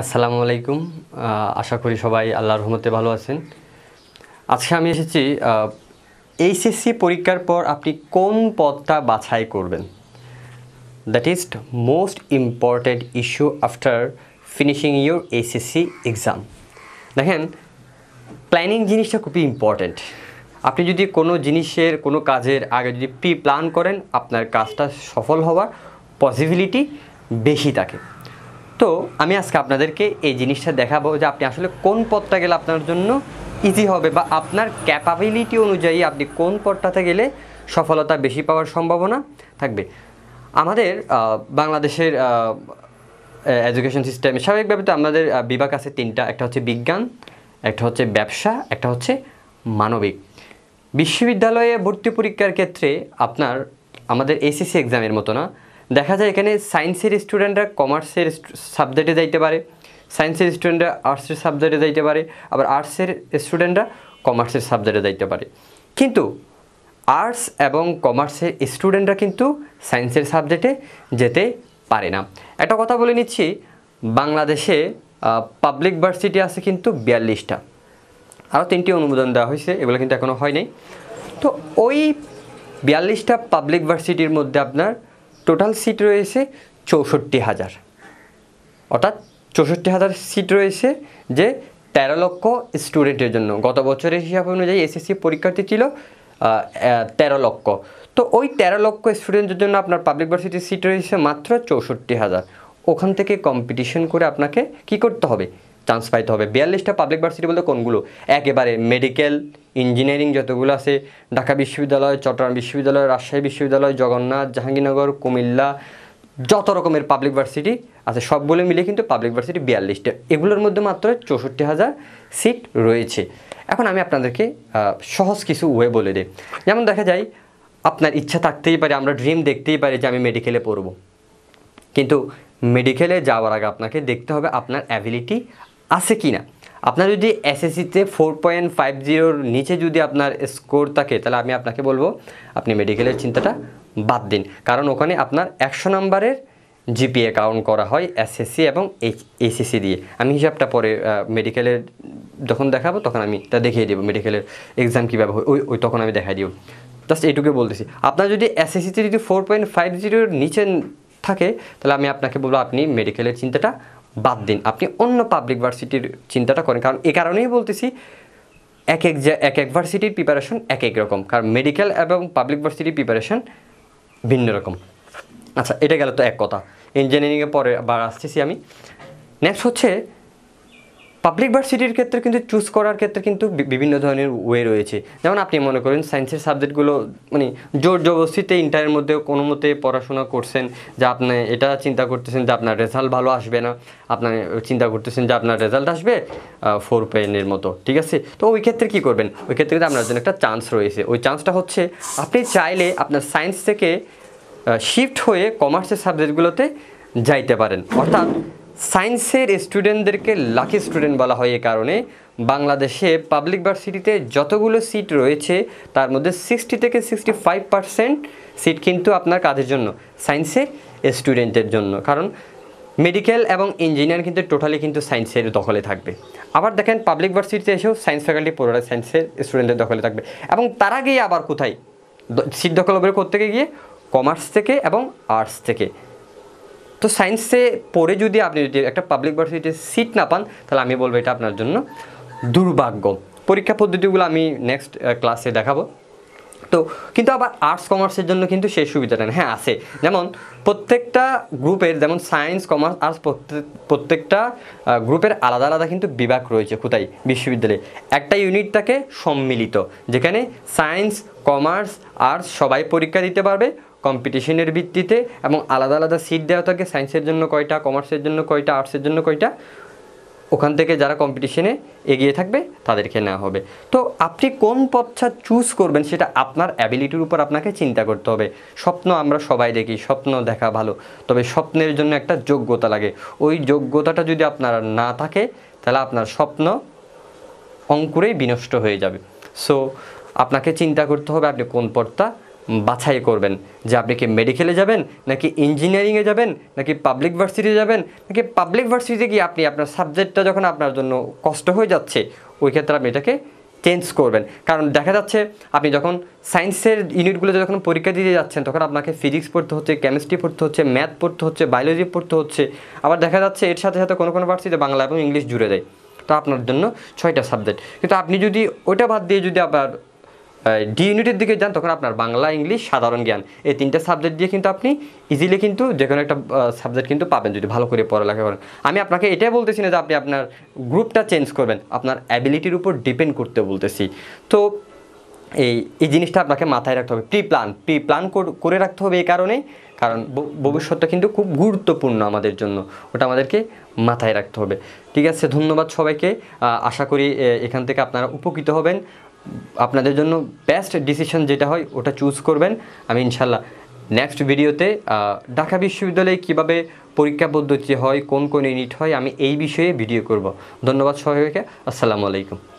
আসসালামু আলাইকুম আশা করি সবাই আল্লাহ রহমতে ভালো আছেন আজকে আমি এসেছি এইচএসসি পরীক্ষার পর আপনি কোন পদটা বাছাই করবেন that is most important issue after finishing your HSC exam দেখেন প্ল্যানিং জিনিসটা খুবই ইম্পর্টেন্ট আপনি যদি কোনো জিনিসের কোনো কাজের আগে যদি প্রি প্ল্যান করেন আপনার কাজটা সফল হওয়ার পসিবিলিটি বেশি থাকে তো আমি আজকে আপনাদেরকে এই জিনিসটা দেখাবো যে আপনি আসলে কোন পথটা গেলে আপনার জন্য ইজি হবে বা আপনার ক্যাপাবিলিটি অনুযায়ী আপনি কোন পথটাতে গেলে সফলতা বেশি পাওয়ার সম্ভাবনা থাকবে আমাদের বাংলাদেশের এডুকেশন সিস্টেমে স্বাভাবিকভাবে তো আমাদের বিভাগ আছে তিনটা একটা হচ্ছে বিজ্ঞান একটা হচ্ছে ব্যবসা একটা হচ্ছে মানবিক বিশ্ববিদ্যালয়ে ভর্তি পরীক্ষার ক্ষেত্রে আপনার আমাদের এসিসি এক্সামের মতো না দেখা যায় এখানে সায়েন্সের স্টুডেন্টরা কমার্সের সাবজেক্টে যাইতে পারে সায়েন্সের স্টুডেন্টরা আর্টসের সাবজেক্টে যাইতে পারে আবার আর্টসের স্টুডেন্টরা কমার্সের সাবজেক্টে যাইতে পারে কিন্তু আর্টস এবং কমার্সের স্টুডেন্টরা কিন্তু সায়েন্সের সাবজেক্টে যেতে পারে না একটা কথা বলে নিচ্ছি বাংলাদেশে পাবলিক ভার্সিটি আছে কিন্তু বিয়াল্লিশটা আরও তিনটি অনুমোদন দেওয়া হয়েছে এগুলো কিন্তু এখনও হয় নাই তো ওই বিয়াল্লিশটা পাবলিক ভার্সিটির মধ্যে আপনার টোটাল সিট রয়েছে চৌষট্টি হাজার অর্থাৎ চৌষট্টি হাজার সিট রয়েছে যে তেরো লক্ষ স্টুডেন্টের জন্য গত বছরের হিসাব অনুযায়ী এসএসসি পরীক্ষার্থী ছিল তেরো লক্ষ তো ওই তেরো লক্ষ স্টুডেন্টের জন্য আপনার পাবলিক ভার্সিটির সিট রয়েছে মাত্র চৌষট্টি হাজার ওখান থেকে কম্পিটিশন করে আপনাকে কি করতে হবে চান্স পাইতে হবে বিয়াল্লিশটা পাবলিক ভার্সিটি বলতে কোনগুলো একেবারে মেডিকেল ইঞ্জিনিয়ারিং যতগুলো আছে ঢাকা বিশ্ববিদ্যালয় চট্টগ্রাম বিশ্ববিদ্যালয় রাজশাহী বিশ্ববিদ্যালয় জগন্নাথ জাহাঙ্গীরনগর কুমিল্লা যত রকমের পাবলিক ভার্সিটি আছে সবগুলো মিলে কিন্তু পাবলিক ভার্সিটি বিয়াল্লিশটা এগুলোর মধ্যে মাত্র চৌষট্টি হাজার সিট রয়েছে এখন আমি আপনাদেরকে সহজ কিছু ওয়ে বলে দিই যেমন দেখা যায় আপনার ইচ্ছা থাকতেই পারে আমরা ড্রিম দেখতেই পারি যে আমি মেডিকেলে পড়ব কিন্তু মেডিকেলে যাওয়ার আগে আপনাকে দেখতে হবে আপনার অ্যাবিলিটি আছে কি না আপনার যদি এসএসসিতে ফোর পয়েন্ট ফাইভ জিরোর নিচে যদি আপনার স্কোর থাকে তাহলে আমি আপনাকে বলবো আপনি মেডিকেলের চিন্তাটা বাদ দিন কারণ ওখানে আপনার একশো নাম্বারের জিপিএ কাউন্ট করা হয় এসএসসি এবং এসিসি দিয়ে আমি হিসাবটা পরে মেডিকেলের যখন দেখাবো তখন আমি তা দেখিয়ে দেবো মেডিকেলের এক্সাম কীভাবে হয় ওই ওই তখন আমি দেখাই দিব জাস্ট এইটুকু বলতেছি আপনার যদি এসএসসিতে যদি ফোর পয়েন্ট ফাইভ জিরোর নিচে থাকে তাহলে আমি আপনাকে বলবো আপনি মেডিকেলের চিন্তাটা বাদ দিন আপনি অন্য পাবলিক ভার্সিটির চিন্তাটা করেন কারণ এ কারণেই বলতেছি এক এক এক এক ভার্সিটির প্রিপারেশন এক এক রকম কারণ মেডিকেল এবং পাবলিক ভার্সিটির প্রিপারেশন ভিন্ন রকম আচ্ছা এটা গেল তো এক কথা ইঞ্জিনিয়ারিংয়ে পরে আবার আসতেছি আমি নেক্সট হচ্ছে পাবলিক ভার্সিটির ক্ষেত্রে কিন্তু চুজ করার ক্ষেত্রে কিন্তু বিভিন্ন ধরনের ওয়ে রয়েছে যেমন আপনি মনে করেন সায়েন্সের সাবজেক্টগুলো মানে জোর জবরদস্তিতে ইন্টারের মধ্যে কোনো মতে পড়াশোনা করছেন যে আপনি এটা চিন্তা করতেছেন যে আপনার রেজাল্ট ভালো আসবে না আপনার চিন্তা করতেছেন যে আপনার রেজাল্ট আসবে ফোর পেনের মতো ঠিক আছে তো ওই ক্ষেত্রে কী করবেন ওই ক্ষেত্রে কিন্তু আপনার জন্য একটা চান্স রয়েছে ওই চান্সটা হচ্ছে আপনি চাইলে আপনার সায়েন্স থেকে শিফট হয়ে কমার্সের সাবজেক্টগুলোতে যাইতে পারেন অর্থাৎ সায়েন্সের স্টুডেন্টদেরকে লাকি স্টুডেন্ট বলা হয় এ কারণে বাংলাদেশে পাবলিক ভার্সিটিতে যতগুলো সিট রয়েছে তার মধ্যে সিক্সটি থেকে সিক্সটি ফাইভ পারসেন্ট সিট কিন্তু আপনার কাদের জন্য সায়েন্সের স্টুডেন্টের জন্য কারণ মেডিকেল এবং ইঞ্জিনিয়ার কিন্তু টোটালি কিন্তু সায়েন্সের দখলে থাকবে আবার দেখেন পাবলিক ভার্সিটিতে এসেও সায়েন্স ফ্যাকাল্টি পুরোটা সায়েন্সের স্টুডেন্টের দখলে থাকবে এবং তারা গিয়ে আবার কোথায় সিট দখল করতে গিয়ে কমার্স থেকে এবং আর্টস থেকে তো সায়েন্সে পড়ে যদি আপনি যদি একটা পাবলিক ভার্সিটিতে সিট না পান তাহলে আমি বলবো এটা আপনার জন্য দুর্ভাগ্য পরীক্ষা পদ্ধতিগুলো আমি নেক্সট ক্লাসে দেখাবো তো কিন্তু আবার আর্টস কমার্সের জন্য কিন্তু সেই সুবিধাটা হ্যাঁ আছে যেমন প্রত্যেকটা গ্রুপের যেমন সায়েন্স কমার্স আর্টস প্রত্যেকটা গ্রুপের আলাদা আলাদা কিন্তু বিভাগ রয়েছে কোথায় বিশ্ববিদ্যালয়ে একটা ইউনিট থাকে সম্মিলিত যেখানে সায়েন্স কমার্স আর্টস সবাই পরীক্ষা দিতে পারবে কম্পিটিশনের ভিত্তিতে এবং আলাদা আলাদা সিট দেওয়া থাকে সায়েন্সের জন্য কয়টা কমার্সের জন্য কয়টা আর্টসের জন্য কয়টা ওখান থেকে যারা কম্পিটিশনে এগিয়ে থাকবে তাদেরকে নেওয়া হবে তো আপনি কোন পথটা চুজ করবেন সেটা আপনার অ্যাবিলিটির উপর আপনাকে চিন্তা করতে হবে স্বপ্ন আমরা সবাই দেখি স্বপ্ন দেখা ভালো তবে স্বপ্নের জন্য একটা যোগ্যতা লাগে ওই যোগ্যতাটা যদি আপনার না থাকে তাহলে আপনার স্বপ্ন অঙ্কুরেই বিনষ্ট হয়ে যাবে সো আপনাকে চিন্তা করতে হবে আপনি কোন পথটা বাছাই করবেন যে আপনি কি মেডিকেলে যাবেন নাকি ইঞ্জিনিয়ারিংয়ে যাবেন নাকি পাবলিক ভার্সিটি যাবেন নাকি পাবলিক ভার্সিটিতে গিয়ে আপনি আপনার সাবজেক্টটা যখন আপনার জন্য কষ্ট হয়ে যাচ্ছে ওই ক্ষেত্রে আপনি এটাকে চেঞ্জ করবেন কারণ দেখা যাচ্ছে আপনি যখন সায়েন্সের ইউনিটগুলোতে যখন পরীক্ষা দিতে যাচ্ছেন তখন আপনাকে ফিজিক্স পড়তে হচ্ছে কেমিস্ট্রি পড়তে হচ্ছে ম্যাথ পড়তে হচ্ছে বায়োলজি পড়তে হচ্ছে আবার দেখা যাচ্ছে এর সাথে সাথে কোনো কোনো ভার্সিতে বাংলা এবং ইংলিশ জুড়ে দেয় তো আপনার জন্য ছয়টা সাবজেক্ট কিন্তু আপনি যদি ওইটা বাদ দিয়ে যদি আবার ডি ইউনিটের দিকে যান তখন আপনার বাংলা ইংলিশ সাধারণ জ্ঞান এই তিনটা সাবজেক্ট দিয়ে কিন্তু আপনি ইজিলি কিন্তু যে কোনো একটা সাবজেক্ট কিন্তু পাবেন যদি ভালো করে পড়ালেখা করেন আমি আপনাকে এটাই বলতেছি না যে আপনি আপনার গ্রুপটা চেঞ্জ করবেন আপনার অ্যাবিলিটির উপর ডিপেন্ড করতে বলতেছি তো এই এই জিনিসটা আপনাকে মাথায় রাখতে হবে প্রি প্ল্যান প্রি প্ল্যান করে রাখতে হবে এই কারণেই কারণ ভবিষ্যৎটা কিন্তু খুব গুরুত্বপূর্ণ আমাদের জন্য ওটা আমাদেরকে মাথায় রাখতে হবে ঠিক আছে ধন্যবাদ সবাইকে আশা করি এখান থেকে আপনারা উপকৃত হবেন আপনাদের জন্য বেস্ট ডিসিশন যেটা হয় ওটা চুজ করবেন আমি ইনশাল্লাহ নেক্সট ভিডিওতে ঢাকা বিশ্ববিদ্যালয়ে কিভাবে পরীক্ষা পদ্ধতি হয় কোন কোন ইউনিট হয় আমি এই বিষয়ে ভিডিও করব ধন্যবাদ সবাইকে আসসালামু আলাইকুম